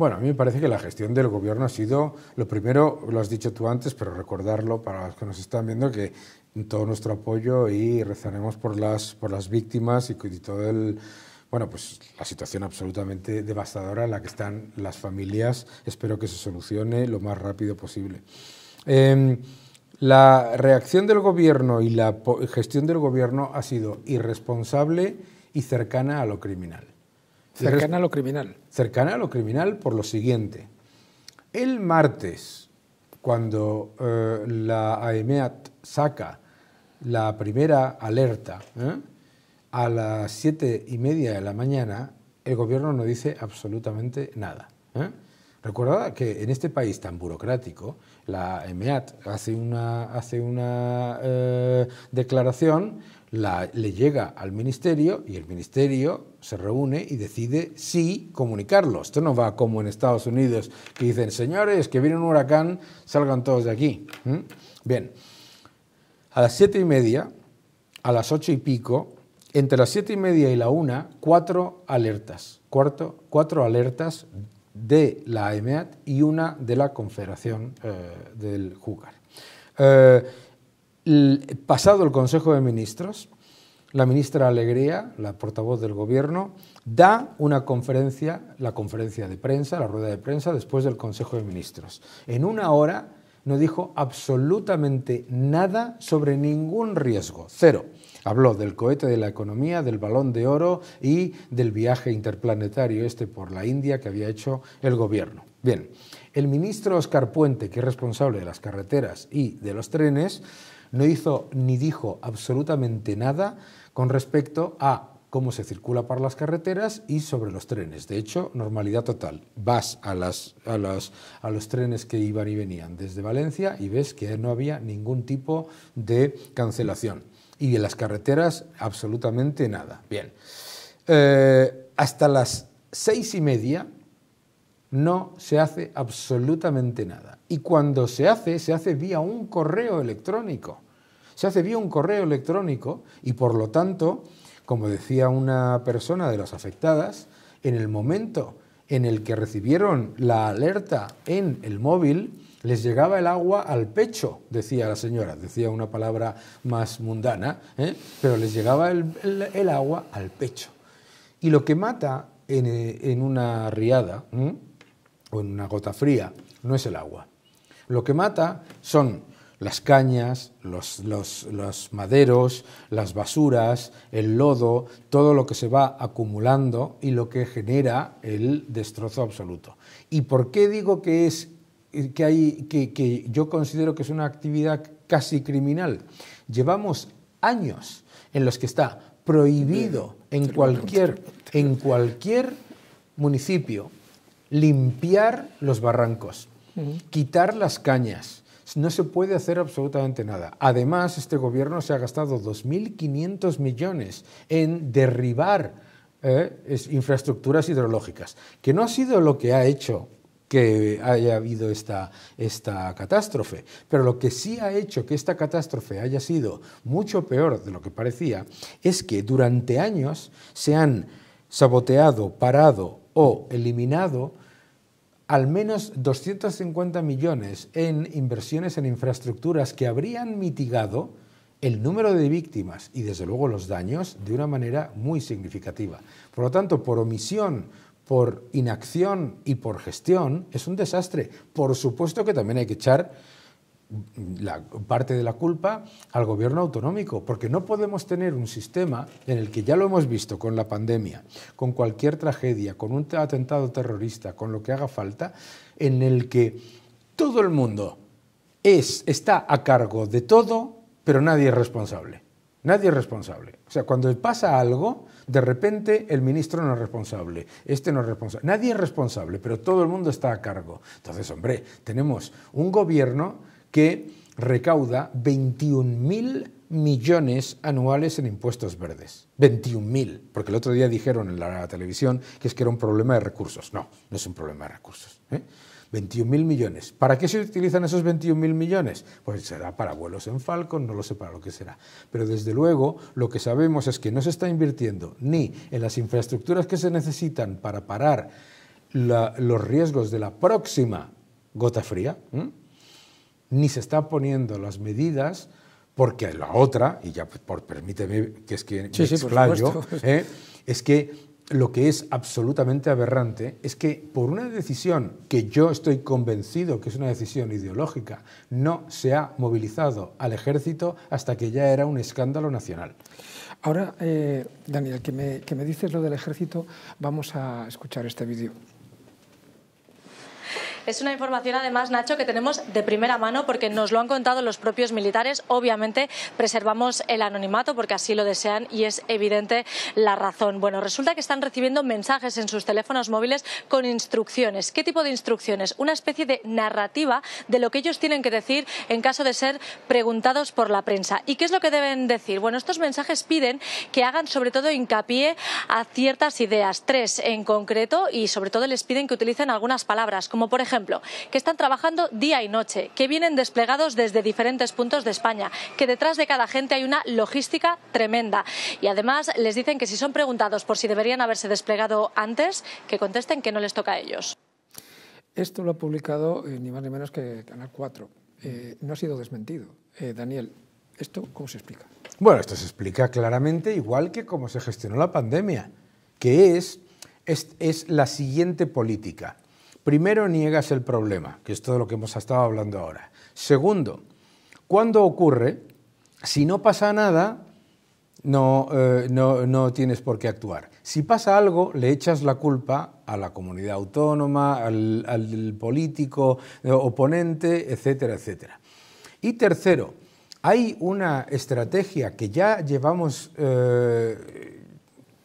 Bueno, a mí me parece que la gestión del gobierno ha sido, lo primero, lo has dicho tú antes, pero recordarlo para los que nos están viendo, que todo nuestro apoyo y rezaremos por las, por las víctimas y, toda todo el bueno, pues la situación absolutamente devastadora en la que están las familias. Espero que se solucione lo más rápido posible. Em, la reacción del gobierno y la gestión del gobierno ha sido irresponsable y cercana a lo criminal. Cercana a lo criminal cercana a lo criminal por lo siguiente. El martes, cuando eh, la AEMEAT saca la primera alerta, ¿eh? a las siete y media de la mañana el gobierno no dice absolutamente nada. ¿eh? Recuerda que en este país tan burocrático, la EMEAT hace una, hace una eh, declaración, la, le llega al ministerio y el ministerio se reúne y decide sí comunicarlo. Esto no va como en Estados Unidos, que dicen, señores, que viene un huracán, salgan todos de aquí. Bien, a las siete y media, a las ocho y pico, entre las siete y media y la una, cuatro alertas, cuarto cuatro alertas de la e e AEMEAT y una de la Confederación eh, del Jugar. Eh, pasado el Consejo de Ministros, la ministra Alegría, la portavoz del Gobierno, da una conferencia, la conferencia de prensa, la rueda de prensa, después del Consejo de Ministros. En una hora no dijo absolutamente nada sobre ningún riesgo, cero. Habló del cohete de la economía, del balón de oro y del viaje interplanetario este por la India que había hecho el gobierno. Bien, el ministro Oscar Puente, que es responsable de las carreteras y de los trenes, no hizo ni dijo absolutamente nada con respecto a cómo se circula por las carreteras y sobre los trenes. De hecho, normalidad total. Vas a, a los trenes que iban y venían desde Valencia y ves que no había ningún tipo de cancelación y en las carreteras absolutamente nada. Bien, eh, hasta las seis y media no se hace absolutamente nada. Y cuando se hace, se hace vía un correo electrónico. Se hace vía un correo electrónico y por lo tanto, como decía una persona de las afectadas, en el momento en el que recibieron la alerta en el móvil, les llegaba el agua al pecho, decía la señora, decía una palabra más mundana, ¿eh? pero les llegaba el, agua al pecho. Y lo que mata en, una riada o en una gota fría no es el agua. Lo que mata son las cañas, los, los maderos, las basuras, el lodo, todo lo que se va acumulando y lo que genera el destrozo absoluto. ¿Y por qué digo que es eh, que, hay, que, yo considero que es una actividad casi criminal. Llevamos años en los que está prohibido en cualquier, municipio limpiar los barrancos, quitar las cañas. No se puede hacer absolutamente nada. Además, este gobierno se ha gastado 2.500 millones en derribar eh, infraestructuras hidrológicas, que no ha sido lo que ha hecho que haya habido esta, esta catástrofe. Pero lo que sí ha hecho que esta catástrofe haya sido mucho peor de lo que parecía es que durante años se han saboteado, parado o eliminado al menos 250 millones en inversiones en infraestructuras que habrían mitigado el número de víctimas y desde luego los daños de una manera muy significativa. Por lo tanto, por omisión por inacción y por gestión es un desastre. Por supuesto que también hay que echar la parte de la culpa al gobierno autonómico, porque no podemos tener un sistema en el que ya lo hemos visto con la pandemia, con cualquier tragedia, con un atentado terrorista, con lo que haga falta, en el que todo el mundo es, está a cargo de todo, pero nadie es responsable. Nadie es responsable. O sea, cuando pasa algo, de repente el ministro no es responsable, este no es responsable. Nadie es responsable, pero todo el mundo está a cargo. Entonces, hombre, tenemos un gobierno que recauda 21.000 millones anuales en impuestos verdes. 21.000. Porque el otro día dijeron en la televisión que es que era un problema de recursos. No, no es un problema de recursos. ¿eh? 21.000 millones. ¿Para qué se utilizan esos 21.000 millones? Pues será para vuelos en Falcon, no lo sé para lo que será. Pero desde luego lo que sabemos es que no se está invirtiendo ni en las infraestructuras que se necesitan para parar los riesgos de la próxima gota fría, ni se está poniendo las medidas porque la otra, y ya pues, por, permíteme que es que ¿eh? es que lo que es absolutamente aberrante es que por una decisión que yo estoy convencido que es una decisión ideológica, no se ha movilizado al ejército hasta que ya era un escándalo nacional. Ahora, eh, Daniel, que me, que me dices lo del ejército, vamos a escuchar este vídeo. Es una información, además, Nacho, que tenemos de primera mano porque nos lo han contado los propios militares. Obviamente, preservamos el anonimato porque así lo desean y es evidente la razón. Bueno, resulta que están recibiendo mensajes en sus teléfonos móviles con instrucciones. ¿Qué tipo de instrucciones? Una especie de narrativa de lo que ellos tienen que decir en caso de ser preguntados por la prensa. ¿Y qué es lo que deben decir? Bueno, estos mensajes piden que hagan sobre todo hincapié a ciertas ideas, tres en concreto, y sobre todo les piden que utilicen algunas palabras, como por ejemplo ejemplo, que están trabajando día y noche, que vienen desplegados desde diferentes puntos de España, que detrás de cada gente hay una logística tremenda. Y además les dicen que si son preguntados por si deberían haberse desplegado antes, que contesten que no les toca a ellos. Esto lo ha publicado eh, ni más ni menos que Canal 4. Eh, no ha sido desmentido. Eh, Daniel, ¿esto cómo se explica? Bueno, esto se explica claramente igual que cómo se gestionó la pandemia, que es, es, es la siguiente política. Primero, niegas el problema, que es todo lo que hemos estado hablando ahora. Segundo, cuando ocurre, si no pasa nada, eh, no, no, tienes por qué actuar. Si pasa algo, le echas la culpa a la comunidad autónoma, al, al político eh, oponente, etcétera, etcétera. Y tercero, hay una estrategia que ya llevamos eh,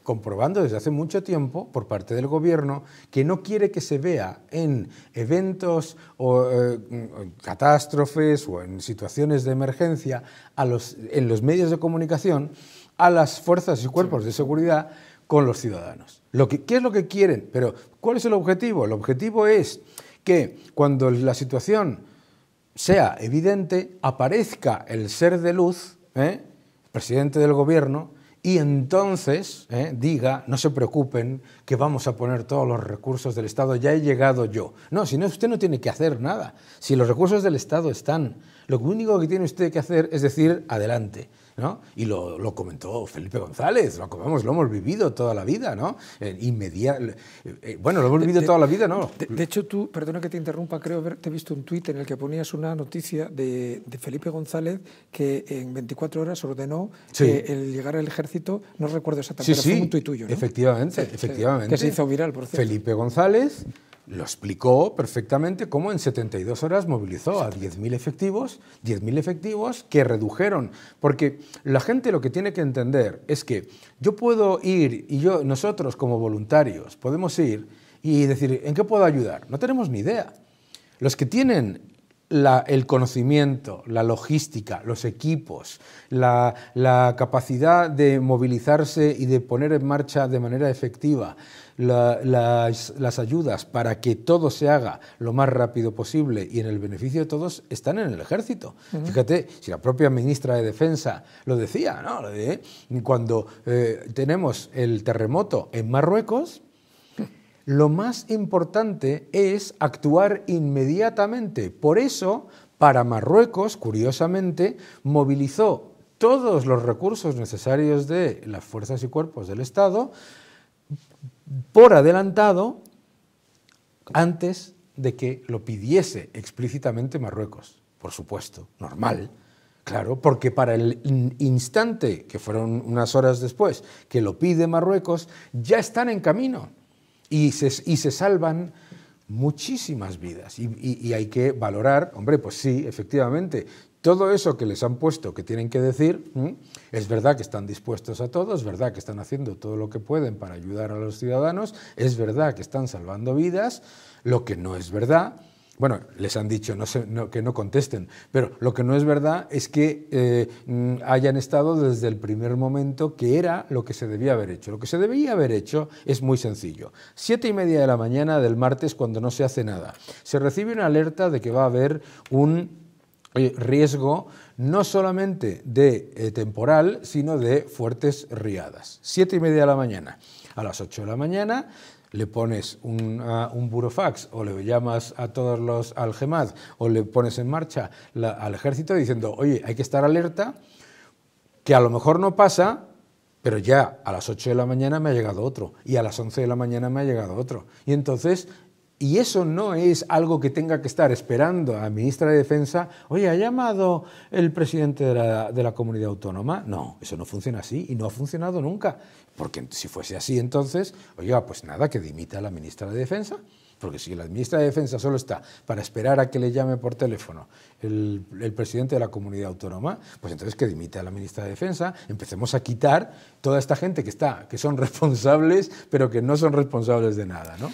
comprobando desde hace mucho tiempo por parte del gobierno que no quiere que se vea en eventos o eh, catástrofes o en situaciones de emergencia en los medios de comunicación a las fuerzas y cuerpos de seguridad con los ciudadanos. Lo ¿Qué es lo que quieren? Pero ¿cuál es el objetivo? El objetivo es que cuando la situación sea evidente, aparezca el ser de luz, ¿eh? presidente del gobierno, y entonces eh, diga, no se preocupen, que vamos a poner todos los recursos del Estado, ya he llegado yo. No, si no, usted no tiene que hacer nada. Si los recursos del Estado están, lo único que tiene usted que hacer es decir, adelante. Y lo, comentó Felipe González, lo, lo hemos vivido toda la vida, ¿no? Eh, eh, bueno, lo hemos vivido toda la vida, ¿no? De, hecho, tú, perdona que te interrumpa, creo haberte visto un tuit en el que ponías una noticia de, Felipe González que en 24 horas ordenó que el llegar al ejército, no recuerdo exactamente, fue un tuit tuyo, ¿no? efectivamente, efectivamente. Que se hizo viral, por cierto. Felipe González lo explicó perfectamente cómo en 72 horas movilizó a 10.000 efectivos, 10.000 efectivos que redujeron. Porque la gente lo que tiene que entender es que yo puedo ir y yo, nosotros como voluntarios podemos ir y decir, ¿en qué puedo ayudar? No tenemos ni idea. Los que tienen el conocimiento, la logística, los equipos, la, capacidad de movilizarse y de poner en marcha de manera efectiva las, ayudas para que todo se haga lo más rápido posible y en el beneficio de todos están en el ejército. Fíjate, si la propia ministra de Defensa lo decía, ¿no? cuando eh, tenemos el terremoto en Marruecos, lo más importante es actuar inmediatamente. Por eso, para Marruecos, curiosamente, movilizó todos los recursos necesarios de las fuerzas y cuerpos del Estado por adelantado antes de que lo pidiese explícitamente Marruecos, por supuesto, normal. Claro, porque para el instante, que fueron unas horas después, que lo pide Marruecos, ya están en camino y se, salvan muchísimas vidas. Y, hay que valorar, hombre, pues sí, efectivamente, todo eso que les han puesto que tienen que decir, es verdad que están dispuestos a todo, es verdad que están haciendo todo lo que pueden para ayudar a los ciudadanos, es verdad que están salvando vidas, lo que no es verdad bueno, les han dicho que no contesten, pero lo que no es verdad es que eh, mm, hayan estado desde el primer momento, que era lo que se debía haber hecho. Lo que se debía haber hecho es muy sencillo. Siete y media de la mañana del martes, cuando no se hace nada, se recibe una alerta de que va a haber un eh, riesgo no solamente de eh, temporal, sino de fuertes riadas. Siete y media de la mañana. A las ocho de la mañana le pones un, un, burofax o le llamas a todos los al GEMAD o le pones en marcha al ejército diciendo, oye, hay que estar alerta, que a lo mejor no pasa, pero ya a las 8 de la mañana me ha llegado otro y a las 11 de la mañana me ha llegado otro. Y entonces y eso no es algo que tenga que estar esperando a ministra de Defensa, oye, ha llamado el presidente de la, comunidad autónoma. No, eso no funciona así y no ha funcionado nunca. Porque si fuese así, entonces, oye, pues nada, que dimita a la ministra de Defensa. Porque si la ministra de Defensa solo está para esperar a que le llame por teléfono el, presidente de la comunidad autónoma, pues entonces que dimita a la ministra de Defensa, empecemos a quitar toda esta gente que está, que son responsables, pero que no son responsables de nada. ¿no?